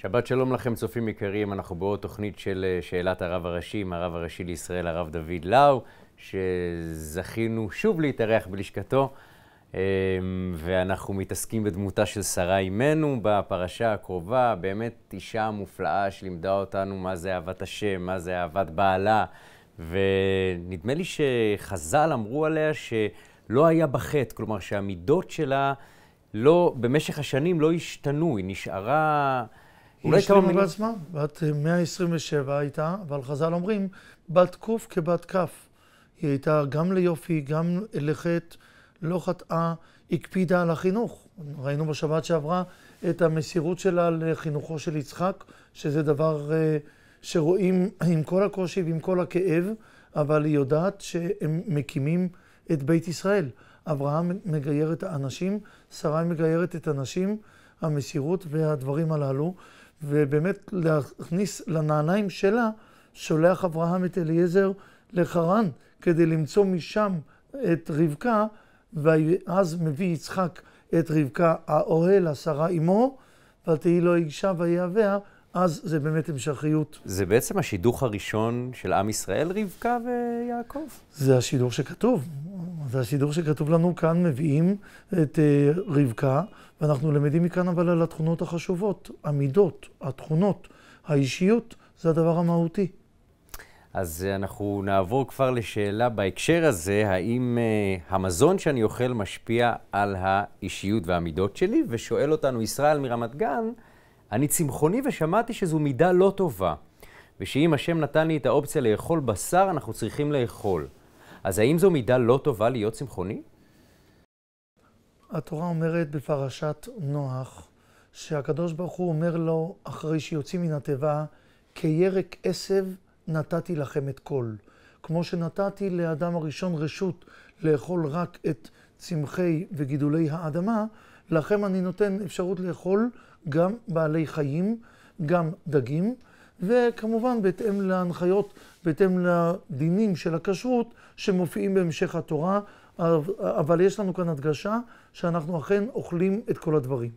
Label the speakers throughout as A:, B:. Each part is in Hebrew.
A: שבת שלום לכם, צופים יקרים. אנחנו בעוד תוכנית של אה, שאלת הרב הראשי, עם הרב הראשי לישראל, הרב דוד לאו, שזכינו שוב להתארח בלשכתו, אמ, ואנחנו מתעסקים בדמותה של שרה אימנו בפרשה הקרובה. באמת אישה מופלאה שלימדה אותנו מה זה אהבת השם, מה זה אהבת בעלה, ונדמה לי שחז"ל אמרו עליה שלא היה בה חטא, כלומר שהמידות שלה לא, במשך השנים לא השתנו, היא נשארה... אולי כמה מילים... היא השלימה
B: בעצמה, בת 127 אה, הייתה, אבל חז"ל אומרים, בת קוף כבת כף. היא הייתה גם ליופי, גם לחטא, לא חטאה, הקפידה על החינוך. ראינו בשבת שעברה את המסירות שלה לחינוכו של יצחק, שזה דבר אה, שרואים עם כל הקושי ועם כל הכאב, אבל היא יודעת שהם מקימים את בית ישראל. אברהם מגייר את האנשים, שרה מגיירת את הנשים, המסירות והדברים הללו. ובאמת להכניס לנעליים שלה, שולח אברהם את אליעזר לחרן כדי למצוא משם את רבקה, ואז מביא יצחק את רבקה האוהל, השרה אמו, ותהי לו אישה ויהביה אז זה באמת
A: המשכיות. זה בעצם השידוך הראשון של עם ישראל, רבקה ויעקב.
B: זה השידוך שכתוב. זה השידוך שכתוב לנו כאן, מביאים את uh, רבקה, ואנחנו למדים מכאן אבל על התכונות החשובות, המידות, התכונות, האישיות, זה הדבר המהותי.
A: אז אנחנו נעבור כבר לשאלה בהקשר הזה, האם uh, המזון שאני אוכל משפיע על האישיות והמידות שלי? ושואל אותנו ישראל מרמת גן, אני צמחוני ושמעתי שזו מידה לא טובה, ושאם השם נתן לי את האופציה לאכול בשר, אנחנו צריכים לאכול. אז האם זו מידה לא טובה להיות צמחוני?
B: התורה אומרת בפרשת נוח, שהקדוש ברוך הוא אומר לו, אחרי שיוצאים מן התיבה, כירק עשב נתתי לכם את כל. כמו שנתתי לאדם הראשון רשות לאכול רק את צמחי וגידולי האדמה, לכם אני נותן אפשרות לאכול גם בעלי חיים, גם דגים, וכמובן בהתאם להנחיות, בהתאם לדינים של הכשרות שמופיעים בהמשך התורה, אבל יש לנו כאן הדגשה שאנחנו אכן אוכלים את כל הדברים.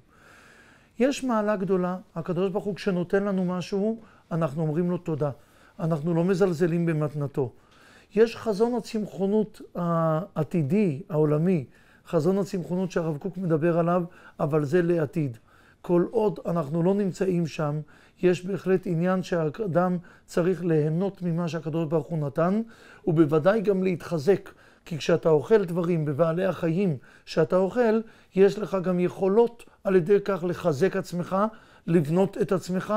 B: יש מעלה גדולה, הקדוש ברוך הוא כשנותן לנו משהו, אנחנו אומרים לו תודה. אנחנו לא מזלזלים במתנתו. יש חזון הצמחונות העתידי, העולמי, חזון הצמחונות שהרב קוק מדבר עליו, אבל זה לעתיד. כל עוד אנחנו לא נמצאים שם, יש בהחלט עניין שהאדם צריך ליהנות ממה שהקדוש ברוך הוא נתן, ובוודאי גם להתחזק. כי כשאתה אוכל דברים בבעלי החיים שאתה אוכל, יש לך גם יכולות על ידי כך לחזק עצמך, לבנות את עצמך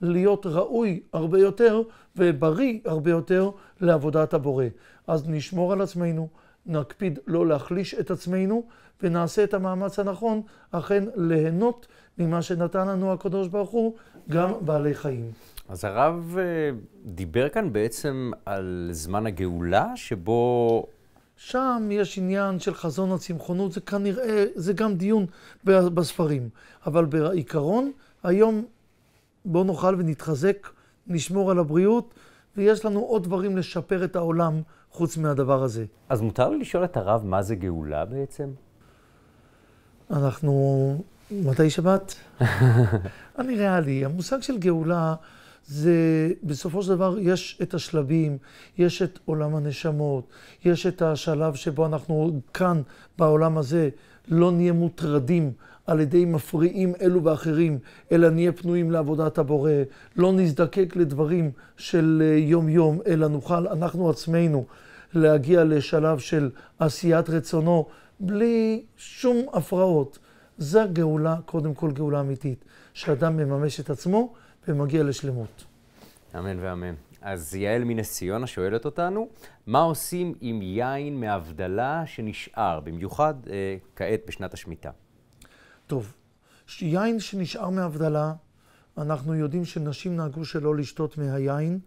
B: להיות ראוי הרבה יותר ובריא הרבה יותר לעבודת הבורא. אז נשמור על עצמנו, נקפיד לא להחליש את עצמנו, ונעשה את המאמץ הנכון אכן ליהנות ממה שנתן לנו הקדוש ברוך הוא, גם בעלי חיים.
A: אז הרב אה, דיבר כאן בעצם על זמן הגאולה, שבו...
B: שם יש עניין של חזון הצמחונות, זה כנראה, זה גם דיון בספרים. אבל בעיקרון, היום בואו נאכל ונתחזק, נשמור על הבריאות, ויש לנו עוד דברים לשפר את העולם חוץ מהדבר
A: הזה. אז מותר לי לשאול את הרב מה זה גאולה בעצם?
B: אנחנו... מתי שבת? אני ריאלי. המושג של גאולה זה, בסופו של דבר, יש את השלבים, יש את עולם הנשמות, יש את השלב שבו אנחנו כאן, בעולם הזה, לא נהיה מוטרדים על ידי מפריעים אלו ואחרים, אלא נהיה פנויים לעבודת הבורא. לא נזדקק לדברים של אה, יום-יום, אלא נוכל אנחנו עצמנו להגיע לשלב של עשיית רצונו בלי שום הפרעות. זו גאולה, קודם כל גאולה אמיתית, שאדם מממש את עצמו ומגיע לשלמות.
A: אמן ואמן. אז יעל מנס ציונה שואלת אותנו, מה עושים עם יין מהבדלה שנשאר, במיוחד אה, כעת בשנת השמיטה?
B: טוב, יין שנשאר מהבדלה, אנחנו יודעים שנשים נהגו שלא לשתות מהיין,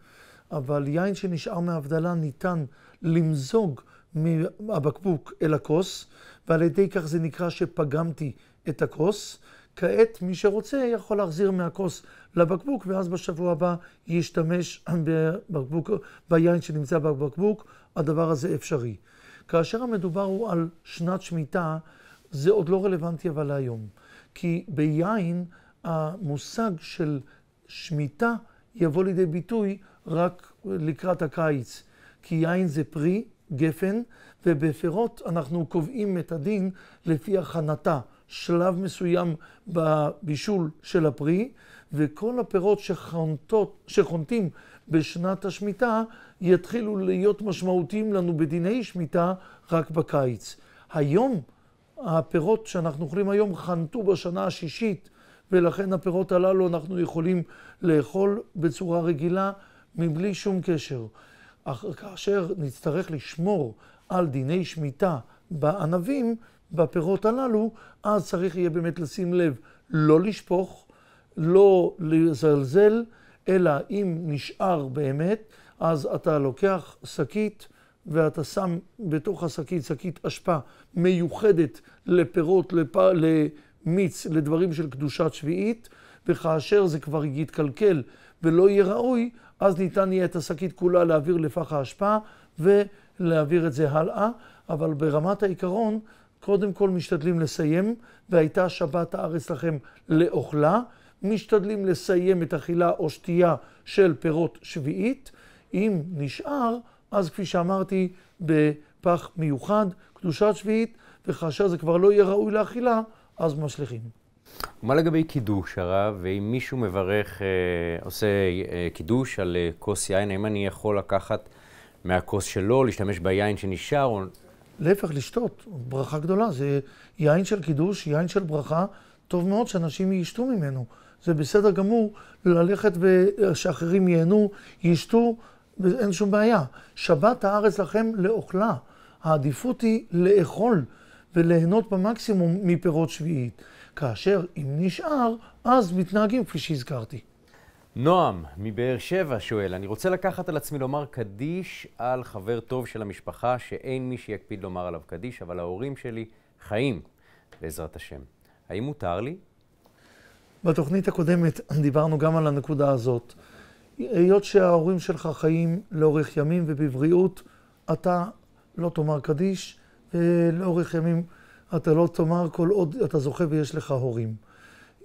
B: אבל יין שנשאר מהבדלה ניתן למזוג מהבקבוק אל הכוס, ועל ידי כך זה נקרא שפגמתי את הכוס. כעת מי שרוצה יכול להחזיר מהכוס לבקבוק, ואז בשבוע הבא ישתמש בבקבוק, ביין שנמצא בבקבוק, הדבר הזה אפשרי. כאשר המדובר הוא על שנת שמיטה, זה עוד לא רלוונטי אבל להיום. כי ביין המושג של שמיטה יבוא לידי ביטוי רק לקראת הקיץ. כי יין זה פרי, גפן, ובפירות אנחנו קובעים את הדין לפי הכנתה, שלב מסוים בבישול של הפרי, וכל הפירות שחונטות, שחונטים בשנת השמיטה יתחילו להיות משמעותיים לנו בדיני שמיטה רק בקיץ. היום הפירות שאנחנו אוכלים היום חנטו בשנה השישית, ולכן הפירות הללו אנחנו יכולים לאכול בצורה רגילה מבלי שום קשר. אך כאשר נצטרך לשמור על דיני שמיטה בענבים, בפירות הללו, אז צריך יהיה באמת לשים לב לא לשפוך, לא לזלזל, אלא אם נשאר באמת, אז אתה לוקח שקית ואתה שם בתוך השקית, שקית אשפה מיוחדת לפירות, לפ... למיץ, לדברים של קדושת שביעית, וכאשר זה כבר יתקלקל ולא יהיה ראוי, אז ניתן יהיה את השקית כולה להעביר לפח האשפה ולהעביר את זה הלאה, אבל ברמת העיקרון, קודם כל משתדלים לסיים, והייתה שבת הארץ לכם לאוכלה, משתדלים לסיים את אכילה או שתייה של פירות שביעית, אם נשאר, אז כפי שאמרתי, בפח מיוחד, קדושת שביעית, וכאשר זה כבר לא יהיה ראוי לאכילה, אז משליכים.
A: מה לגבי קידוש, הרב? ואם מישהו מברך, אה, עושה אה, קידוש על אה, כוס יין, האם אני יכול לקחת מהכוס שלו, להשתמש ביין שנשאר? או...
B: להפך, לשתות, ברכה גדולה. זה יין של קידוש, יין של ברכה, טוב מאוד שאנשים ישתו ממנו. זה בסדר גמור ללכת ושאחרים ייהנו, ישתו ואין שום בעיה. שבת הארץ לכם לאוכלה. העדיפות היא לאכול וליהנות במקסימום מפירות שביעית. כאשר אם נשאר, אז מתנהגים כפי שהזכרתי.
A: נועם מבאר שבע שואל, אני רוצה לקחת על עצמי לומר קדיש על חבר טוב של המשפחה שאין מי שיקפיד לומר עליו קדיש, אבל ההורים שלי חיים, בעזרת השם. האם מותר לי?
B: בתוכנית הקודמת דיברנו גם על הנקודה הזאת. היות שההורים שלך חיים לאורך ימים ובבריאות, אתה לא תאמר קדיש, ולאורך ימים אתה לא תאמר כל עוד אתה זוכה ויש לך הורים.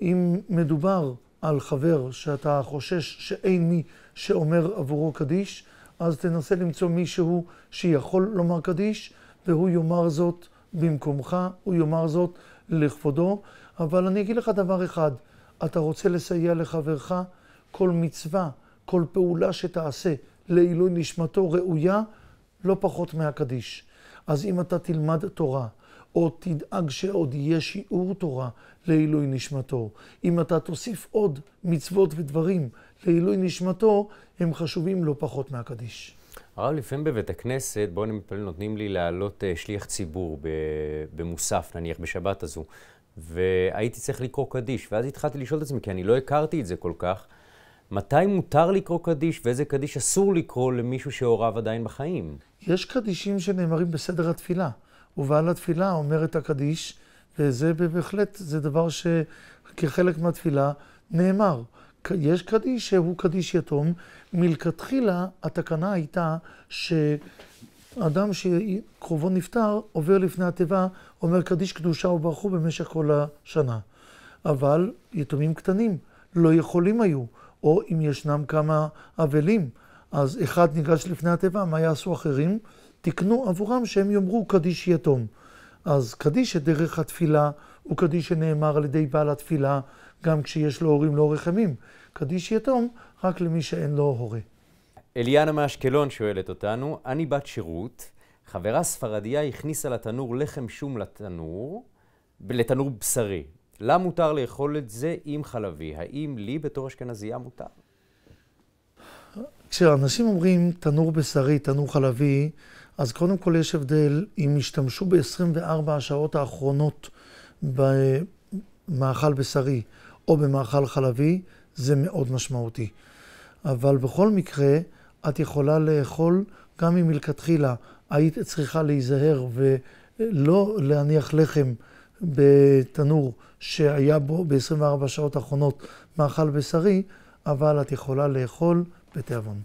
B: אם מדובר על חבר שאתה חושש שאין מי שאומר עבורו קדיש, אז תנסה למצוא מישהו שיכול לומר קדיש, והוא יאמר זאת במקומך, הוא יאמר זאת לכבודו. אבל אני אגיד לך דבר אחד, אתה רוצה לסייע לחברך, כל מצווה כל פעולה שתעשה לעילוי נשמתו ראויה לא פחות מהקדיש. אז אם אתה תלמד תורה, או תדאג שעוד יהיה שיעור תורה לעילוי נשמתו, אם אתה תוסיף עוד מצוות ודברים לעילוי נשמתו, הם חשובים לא פחות מהקדיש.
A: הרב, לפעמים בבית הכנסת, בואו נתפלל, נותנים לי להעלות אה, שליח ציבור במוסף, נניח, בשבת הזו. והייתי צריך לקרוא קדיש, ואז התחלתי לשאול את עצמי, כי אני לא הכרתי את זה כל כך, מתי מותר לקרוא קדיש ואיזה קדיש אסור לקרוא למישהו שהוריו עדיין בחיים? יש קדישים שנאמרים
B: בסדר התפילה. ובעל התפילה אומר את הקדיש, וזה בהחלט, זה דבר שכחלק מהתפילה נאמר. יש קדיש שהוא קדיש יתום. מלכתחילה התקנה הייתה שאדם שקרובו נפטר עובר לפני התיבה, אומר קדיש קדושה וברכו במשך כל השנה. אבל יתומים קטנים לא יכולים היו. או אם ישנם כמה אבלים, אז אחד ניגש לפני התיבה, מה יעשו אחרים? תקנו עבורם שהם יאמרו קדיש יתום. אז קדיש דרך התפילה הוא קדיש שנאמר על ידי בעל התפילה, גם כשיש לו הורים לא רחמים. קדיש יתום רק למי שאין לו הורה.
A: אליאנה מאשקלון שואלת אותנו, אני בת שירות, חברה ספרדיה הכניסה לתנור לחם שום לתנור, לתנור בשרי. לה מותר לאכול את זה עם חלבי. האם לי בתור אשכנזייה מותר?
B: כשאנשים אומרים תנור בשרי, תנור חלבי, אז קודם כל יש הבדל אם השתמשו ב-24 השעות האחרונות במאכל בשרי או במאכל חלבי, זה מאוד משמעותי. אבל בכל מקרה, את יכולה לאכול גם אם מלכתחילה היית צריכה להיזהר ולא להניח לחם. בתנור שהיה בו ב-24 שעות האחרונות מאכל בשרי, אבל את יכולה לאכול בתיאבון.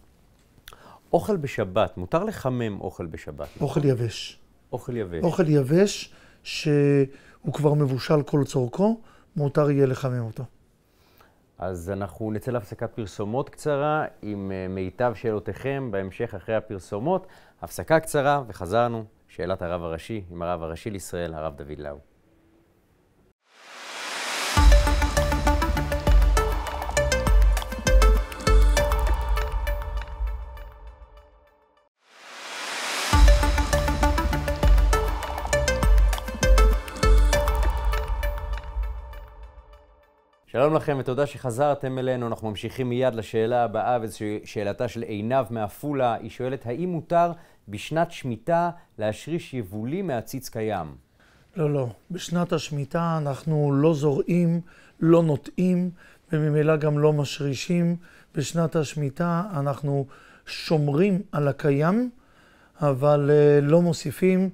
A: אוכל בשבת, מותר לחמם אוכל בשבת. נכון? אוכל נכון? יבש. אוכל יבש. אוכל
B: יבש, שהוא כבר מבושל כל צורכו, מותר יהיה לחמם אותו.
A: אז אנחנו נצא להפסקת פרסומות קצרה עם אה, מיטב שאלותיכם בהמשך אחרי הפרסומות. הפסקה קצרה וחזרנו, שאלת הרב הראשי עם הרב הראשי לישראל, הרב דוד לאו. שלום לכם ותודה שחזרתם אלינו. אנחנו ממשיכים מיד לשאלה הבאה, וזו שאלתה של עינב מעפולה. היא שואלת, האם מותר בשנת שמיטה להשריש יבולים מעציץ קיים?
B: לא, לא. בשנת השמיטה אנחנו לא זורעים, לא נוטעים, וממילא גם לא משרישים. בשנת השמיטה אנחנו שומרים על הקיים, אבל אה, לא מוסיפים.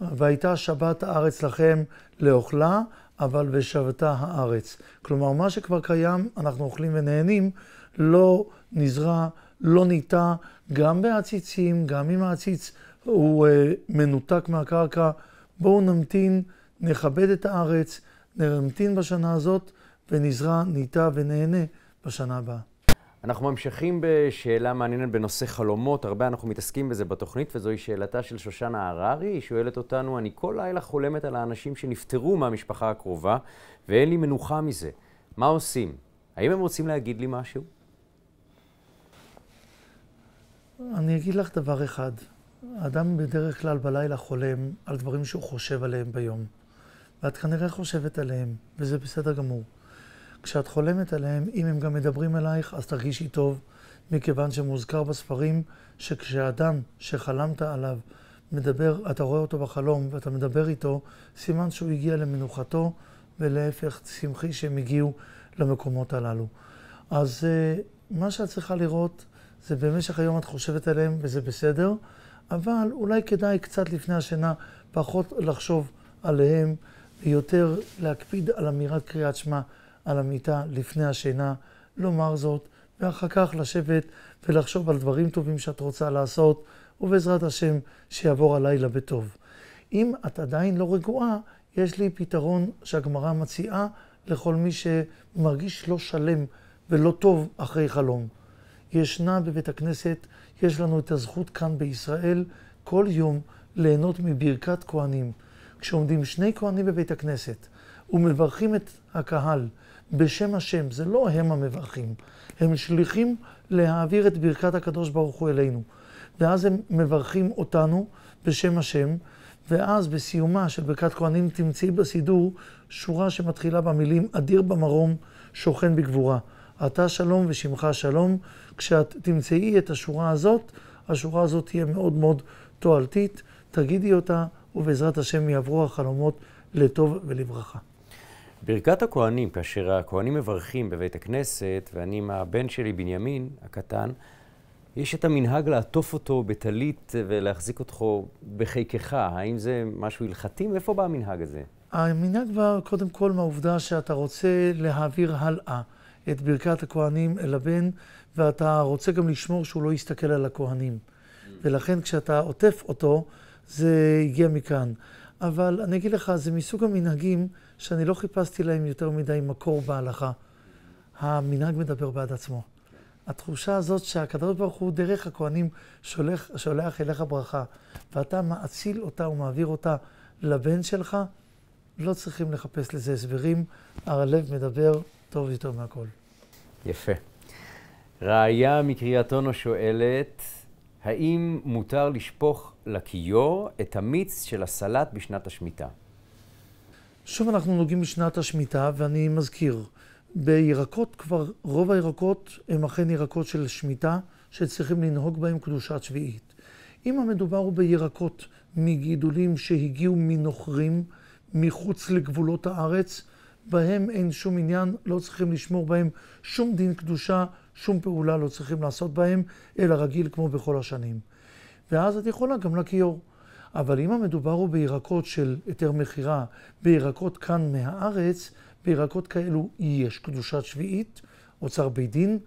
B: והייתה שבת הארץ לכם לאוכלה. אבל ושבתה הארץ. כלומר, מה שכבר קיים, אנחנו אוכלים ונהנים, לא נזרע, לא ניטע, גם בעציצים, גם אם העציץ הוא uh, מנותק מהקרקע. בואו נמתין, נכבד את הארץ, נמתין בשנה הזאת, ונזרע, ניטע ונהנה בשנה הבאה.
A: אנחנו ממשיכים בשאלה מעניינת בנושא חלומות, הרבה אנחנו מתעסקים בזה בתוכנית, וזוהי שאלתה של שושנה הררי. היא שואלת אותנו, אני כל לילה חולמת על האנשים שנפטרו מהמשפחה הקרובה, ואין לי מנוחה מזה. מה עושים? האם הם רוצים להגיד לי משהו?
B: אני אגיד לך דבר אחד. האדם בדרך כלל בלילה חולם על דברים שהוא חושב עליהם ביום. ואת כנראה חושבת עליהם, וזה בסדר גמור. כשאת חולמת עליהם, אם הם גם מדברים אלייך, אז תרגישי טוב, מכיוון שמוזכר בספרים שכשאדם שחלמת עליו מדבר, אתה רואה אותו בחלום ואתה מדבר איתו, סימן שהוא הגיע למנוחתו, ולהפך, שמחי שהם הגיעו למקומות הללו. אז אה, מה שאת צריכה לראות זה במשך היום את חושבת עליהם וזה בסדר, אבל אולי כדאי קצת לפני השינה פחות לחשוב עליהם ויותר להקפיד על אמירת קריאת שמע. על המיטה לפני השינה, לומר זאת, ואחר כך לשבת ולחשוב על דברים טובים שאת רוצה לעשות, ובעזרת השם שיעבור הלילה בטוב. אם את עדיין לא רגועה, יש לי פתרון שהגמרא מציעה לכל מי שמרגיש לא שלם ולא טוב אחרי חלום. ישנה בבית הכנסת, יש לנו את הזכות כאן בישראל כל יום ליהנות מברכת כהנים. כשעומדים שני כהנים בבית הכנסת ומברכים את הקהל בשם השם, זה לא הם המברכים, הם שליחים להעביר את ברכת הקדוש ברוך הוא אלינו. ואז הם מברכים אותנו בשם השם, ואז בסיומה של ברכת כהנים תמצאי בסידור שורה שמתחילה במילים אדיר במרום, שוכן בגבורה. אתה שלום ושמך שלום. כשאת תמצאי את השורה הזאת, השורה הזאת תהיה מאוד מאוד תועלתית, תגידי אותה, ובעזרת השם יעברו החלומות לטוב ולברכה.
A: ברכת הכהנים, כאשר הכהנים מברכים בבית הכנסת, ואני עם הבן שלי, בנימין הקטן, יש את המנהג לעטוף אותו בטלית ולהחזיק אותו בחיקך. האם זה משהו הלכתי? מאיפה בא המנהג הזה?
B: המנהג בא קודם כל מהעובדה שאתה רוצה להעביר הלאה את ברכת הכהנים אל הבן, ואתה רוצה גם לשמור שהוא לא יסתכל על הכהנים. ולכן כשאתה עוטף אותו, זה הגיע מכאן. אבל אני אגיד לך, זה מסוג המנהגים שאני לא חיפשתי להם יותר מדי מקור בהלכה. המנהג מדבר בעד עצמו. התחושה הזאת שהקדוש ברוך הוא דרך הכהנים שולח, שולח אליך ברכה, ואתה מאציל אותה ומעביר אותה לבן שלך, לא צריכים לחפש לזה הסברים. הלב מדבר טוב יותר מהכל.
A: יפה. ראיה מקריאת אונו שואלת, האם מותר לשפוך לכיור את המיץ של הסלט בשנת השמיטה?
B: שוב אנחנו נוגעים בשנת השמיטה, ואני מזכיר, בירקות כבר, רוב הירקות הם אכן ירקות של שמיטה, שצריכים לנהוג בהם קדושת שביעית. אם המדובר הוא בירקות מגידולים שהגיעו מנוכרים מחוץ לגבולות הארץ, בהם אין שום עניין, לא צריכים לשמור בהם שום דין קדושה, שום פעולה לא צריכים לעשות בהם, אלא רגיל כמו בכל השנים. ואז את יכולה גם לכיור. אבל אם המדובר הוא בירקות של היתר מכירה, בירקות כאן מהארץ, בירקות כאלו יש קדושת שביעית, אוצר בית דין,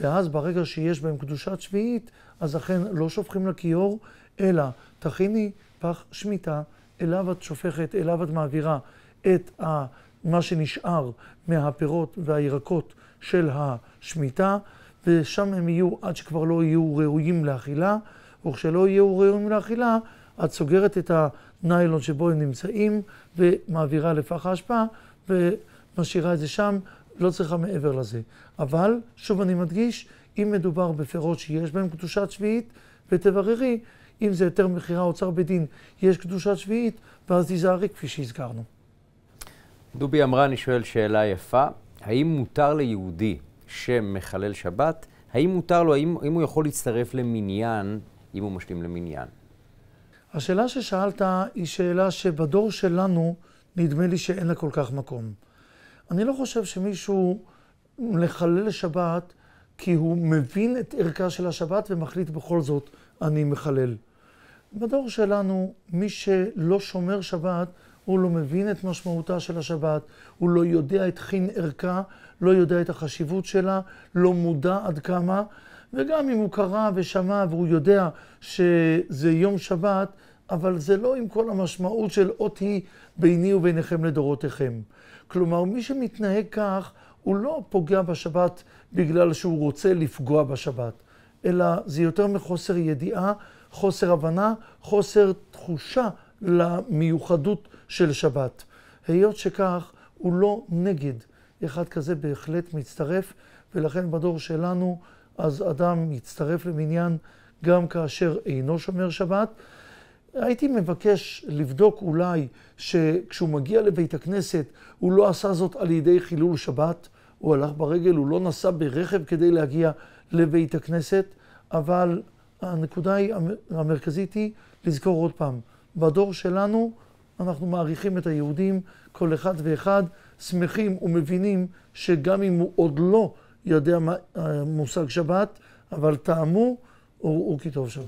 B: ואז ברגע שיש בהם קדושת שביעית, אז אכן לא שופכים לכיור, אלא תכיני פח שמיטה, אליו את שופכת, אליו את מעבירה את ה, מה שנשאר מהפירות והירקות של השמיטה, ושם הם יהיו עד שכבר לא יהיו ראויים לאכילה, וכשלא יהיו ראויים לאכילה, את סוגרת את הניילון שבו הם נמצאים ומעבירה לפח האשפה ומשאירה את זה שם, לא צריכה מעבר לזה. אבל, שוב אני מדגיש, אם מדובר בפירות שיש בהן קדושת שביעית, ותבררי אם זה היתר מכירה אוצר בדין, יש קדושת שביעית, ואז תיזהרי כפי שהזכרנו.
A: דובי אמרה, אני שואל שאלה יפה, האם מותר ליהודי שמחלל שבת, האם מותר לו, האם, האם הוא יכול להצטרף למניין אם הוא משלים למניין?
B: השאלה ששאלת היא שאלה שבדור שלנו נדמה לי שאין לה כל כך מקום. אני לא חושב שמישהו מחלל שבת כי הוא מבין את ערכה של השבת ומחליט בכל זאת, אני מחלל. בדור שלנו, מי שלא שומר שבת, הוא לא מבין את משמעותה של השבת, הוא לא יודע את חין ערכה, לא יודע את החשיבות שלה, לא מודע עד כמה. וגם אם הוא קרא ושמע והוא יודע שזה יום שבת, אבל זה לא עם כל המשמעות של אות היא ביני וביניכם לדורותיכם. כלומר, מי שמתנהג כך, הוא לא פוגע בשבת בגלל שהוא רוצה לפגוע בשבת, אלא זה יותר מחוסר ידיעה, חוסר הבנה, חוסר תחושה למיוחדות של שבת. היות שכך, הוא לא נגד. אחד כזה בהחלט מצטרף, ולכן בדור שלנו אז אדם יצטרף למניין גם כאשר אינו שומר שבת. הייתי מבקש לבדוק אולי שכשהוא מגיע לבית הכנסת הוא לא עשה זאת על ידי חילול שבת, הוא הלך ברגל, הוא לא נסע ברכב כדי להגיע לבית הכנסת, אבל הנקודה היא, המרכזית היא לזכור עוד פעם, בדור שלנו אנחנו מעריכים את היהודים, כל אחד ואחד, שמחים ומבינים שגם אם הוא עוד לא יודע מה אה, מושג שבת, אבל טעמו הוא, הוא כתוב שבת.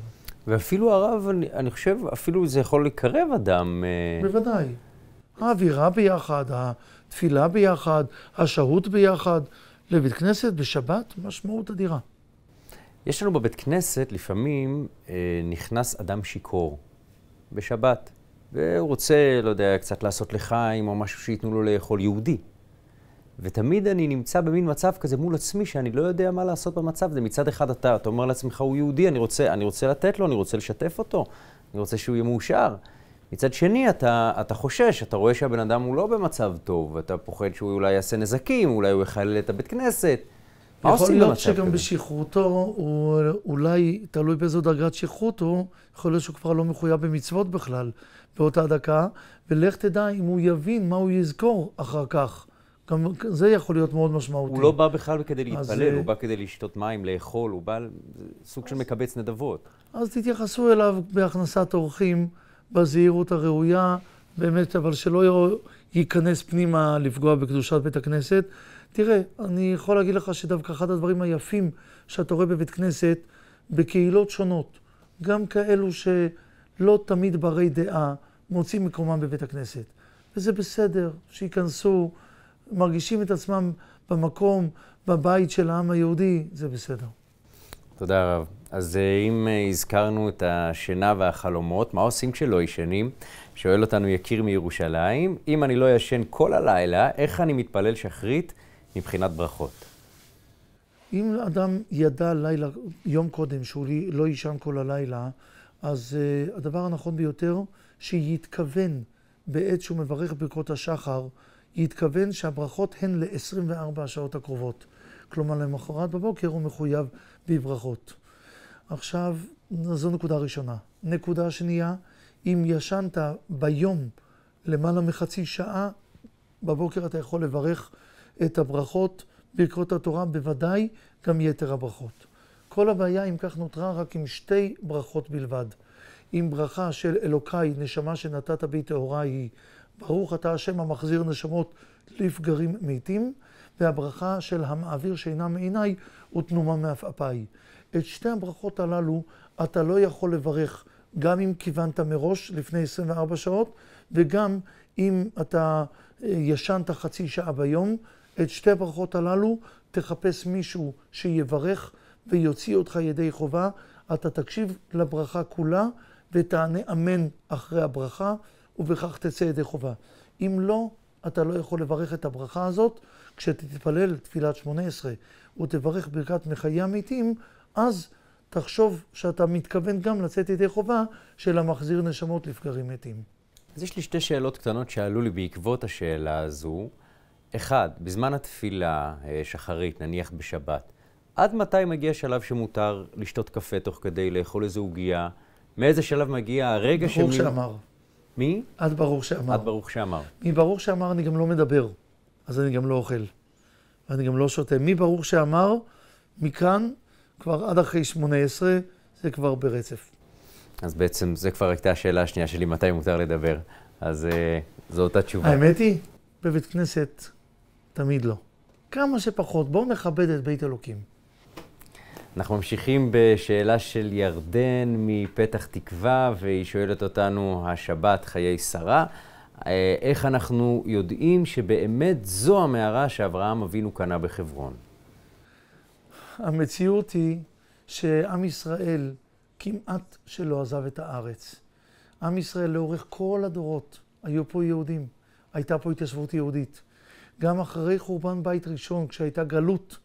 A: ואפילו הרב, אני, אני חושב, אפילו זה יכול לקרב אדם. אה,
B: בוודאי. האווירה ביחד, התפילה ביחד, השהות ביחד. לבית כנסת בשבת משמעות אדירה.
A: יש לנו בבית כנסת, לפעמים אה, נכנס אדם שיכור בשבת, והוא רוצה, לא יודע, קצת לעשות לחיים או משהו שייתנו לו לאכול יהודי. ותמיד אני נמצא במין מצב כזה מול עצמי, שאני לא יודע מה לעשות במצב הזה. מצד אחד אתה, אתה אומר לעצמך, הוא יהודי, אני רוצה, אני רוצה לתת לו, אני רוצה לשתף אותו, אני רוצה שהוא יהיה מאושר. מצד שני, אתה, אתה חושש, אתה רואה שהבן אדם הוא לא במצב טוב, אתה פוחד שהוא אולי יעשה נזקים, אולי הוא יחלל את הבית כנסת. מה עושים במצב כזה? יכול להיות שגם
B: בשכרותו, הוא אולי, תלוי באיזו דרגת שכרות הוא, יכול להיות שהוא כבר לא מחויב במצוות בכלל באותה דקה, ולך תדע אם הוא יבין מה הוא יזכור אחר כך. גם זה יכול להיות מאוד משמעותי. הוא לא בא בכלל כדי להתפלל, אז, אה, הוא
A: בא כדי לשתות מים, לאכול, הוא בא סוג אז, של מקבץ נדבות.
B: אז תתייחסו אליו בהכנסת אורחים, בזהירות הראויה, באמת, אבל שלא ייכנס פנימה לפגוע בקדושת בית הכנסת. תראה, אני יכול להגיד לך שדווקא אחד הדברים היפים שאתה רואה בבית כנסת, בקהילות שונות, גם כאלו שלא תמיד ברי דעה, מוצאים מקומם בבית הכנסת. וזה בסדר, שייכנסו. מרגישים את עצמם במקום, בבית של העם היהודי, זה בסדר.
A: תודה רב. אז אה, אם אה, הזכרנו את השינה והחלומות, מה עושים כשלא ישנים? שואל אותנו יקיר מירושלים, אם אני לא ישן כל הלילה, איך אני מתפלל שחרית מבחינת ברכות?
B: אם אדם ידע לילה, יום קודם, שהוא לא יישן כל הלילה, אז uh, הדבר הנכון ביותר, שיתכוון בעת שהוא מברך ברכות השחר, התכוון שהברכות הן ל-24 השעות הקרובות. כלומר, למחרת בבוקר הוא מחויב בברכות. עכשיו, זו נקודה ראשונה. נקודה שנייה, אם ישנת ביום למעלה מחצי שעה, בבוקר אתה יכול לברך את הברכות, ברכות התורה, בוודאי גם יתר הברכות. כל הבעיה, אם כך, נותרה רק עם שתי ברכות בלבד. עם ברכה של אלוקיי, נשמה שנתת בי טהורה היא, ברוך אתה השם המחזיר נשמות לפגרים מתים, והברכה של המעביר שאינה מעיניי ותנומה מאף אפיי. את שתי הברכות הללו אתה לא יכול לברך גם אם כיוונת מראש לפני 24 שעות, וגם אם אתה אה, ישנת חצי שעה ביום, את שתי הברכות הללו תחפש מישהו שיברך ויוציא אותך ידי חובה. אתה תקשיב לברכה כולה ותענה אמן אחרי הברכה. ובכך תצא ידי חובה. אם לא, אתה לא יכול לברך את הברכה הזאת. כשתתפלל תפילת שמונה עשרה ותברך ברכת מחיי המתים, אז תחשוב שאתה מתכוון גם לצאת ידי חובה של המחזיר נשמות לבקרים מתים.
A: אז יש לי שתי שאלות קטנות שעלו לי בעקבות השאלה הזו. אחד, בזמן התפילה אה, שחרית, נניח בשבת, עד מתי מגיע שלב שמותר לשתות קפה תוך כדי לאכול איזו עוגייה? מאיזה שלב מגיע הרגע ש... נכון ברור שמי... שאמר. מי? את ברוך שאמר. את ברוך שאמר.
B: מי ברוך שאמר, אני גם לא מדבר, אז אני גם לא אוכל. ואני גם לא שותה. מי ברוך שאמר, מכאן, כבר עד אחרי 18, זה כבר ברצף.
A: אז בעצם זו כבר הייתה השאלה השנייה שלי, מתי מותר לדבר. אז uh, אה, זו אותה תשובה. האמת
B: היא, בבית כנסת תמיד לא. כמה שפחות, בואו נכבד את בית אלוקים.
A: אנחנו ממשיכים בשאלה של ירדן מפתח תקווה, והיא שואלת אותנו השבת חיי שרה. אה, איך אנחנו יודעים שבאמת זו המערה שאברהם אבינו קנה בחברון?
B: המציאות היא שעם ישראל כמעט שלא עזב את הארץ. עם ישראל לאורך כל הדורות היו פה יהודים, הייתה פה התיישבות יהודית. גם אחרי חורבן בית ראשון, כשהייתה גלות,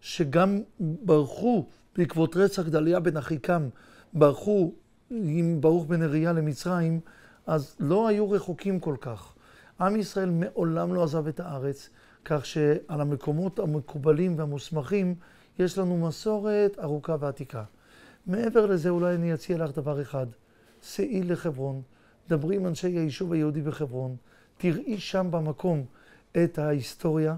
B: שגם ברחו בעקבות רצח גדליה בן אחיקם, ברחו עם ברוך בן אריה למצרים, אז לא היו רחוקים כל כך. עם ישראל מעולם לא עזב את הארץ, כך שעל המקומות המקובלים והמוסמכים יש לנו מסורת ארוכה ועתיקה. מעבר לזה אולי אני אציע לך דבר אחד, שאי לחברון, דברי עם אנשי היישוב היהודי בחברון, תראי שם במקום את ההיסטוריה.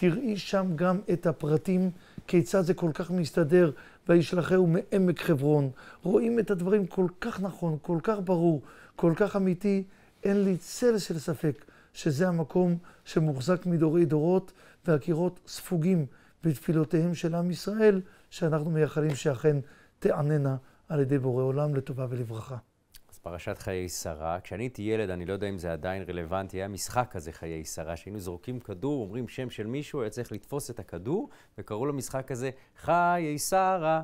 B: תראי שם גם את הפרטים, כיצד זה כל כך מסתדר, וישלחהו מעמק חברון. רואים את הדברים כל כך נכון, כל כך ברור, כל כך אמיתי, אין לי צל של ספק שזה המקום שמוחזק מדורי דורות, והקירות ספוגים בתפילותיהם של עם ישראל, שאנחנו מייחלים שאכן תעננה על ידי בורא עולם לטובה ולברכה.
A: פרשת חיי שרה. כשאני הייתי ילד, אני לא יודע אם זה עדיין רלוונטי, היה משחק כזה, חיי שרה, שהיינו זורקים כדור, אומרים שם של מישהו, היה צריך לתפוס את הכדור, וקראו למשחק הזה חיי שרה.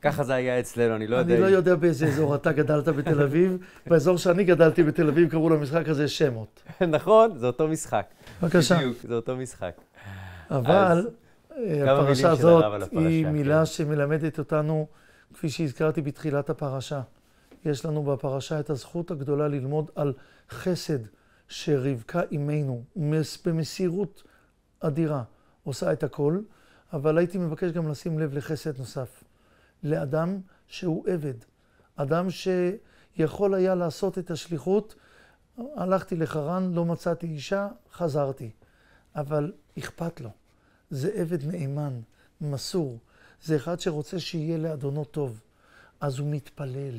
A: ככה זה היה אצלנו, אני לא יודע. אני לא יודע באיזה אזור
B: אתה גדלת בתל אביב. באזור שאני גדלתי בתל אביב קראו למשחק הזה שמות.
A: נכון, זה אותו משחק. בבקשה. בדיוק, זה אותו משחק. אבל אה, הפרשה הזאת היא כן.
B: מילה שמלמדת אותנו, כפי שהזכרתי בתחילת הפרשה. יש לנו בפרשה את הזכות הגדולה ללמוד על חסד שרבקה אימנו במסירות אדירה עושה את הכל, אבל הייתי מבקש גם לשים לב לחסד נוסף. לאדם שהוא עבד, אדם שיכול היה לעשות את השליחות, הלכתי לחרן, לא מצאתי אישה, חזרתי. אבל אכפת לו. זה עבד נאמן, מסור. זה אחד שרוצה שיהיה לאדונו טוב. אז הוא מתפלל.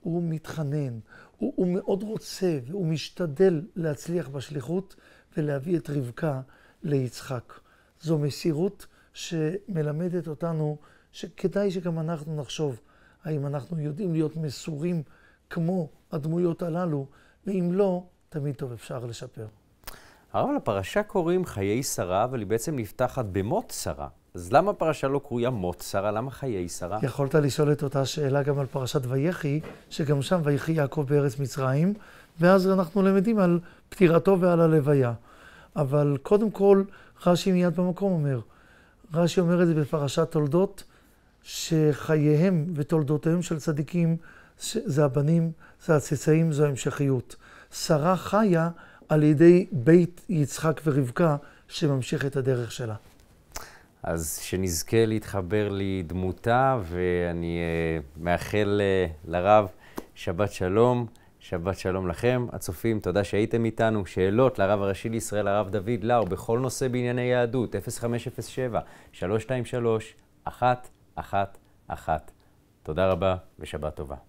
B: הוא מתחנן, הוא, הוא מאוד רוצה והוא משתדל להצליח בשליחות ולהביא את רבקה ליצחק. זו מסירות שמלמדת אותנו שכדאי שגם אנחנו נחשוב האם אנחנו יודעים להיות מסורים כמו הדמויות הללו, ואם לא, תמיד טוב אפשר לשפר.
A: הרב, לפרשה קוראים חיי שרה, אבל היא בעצם נפתחת במות שרה. אז למה הפרשה לא קרויה מות שרה? למה חיי שרה? יכולת
B: לשאול את אותה שאלה גם על פרשת ויחי, שגם שם ויחי יעקב בארץ מצרים, ואז אנחנו למדים על פטירתו ועל הלוויה. אבל קודם כל, רש"י מיד במקום אומר, רש"י אומר את זה בפרשת תולדות, שחייהם ותולדותיהם של צדיקים זה הבנים, זה הצאצאים, זו ההמשכיות. שרה חיה על ידי בית יצחק ורבקה שממשיך את הדרך שלה.
A: אז שנזכה להתחבר לדמותה, ואני uh, מאחל uh, לרב שבת שלום, שבת שלום לכם. הצופים, תודה שהייתם איתנו. שאלות לרב הראשי לישראל, הרב דוד לאו, בכל נושא בענייני יהדות, 0507 323 111 תודה רבה ושבת טובה.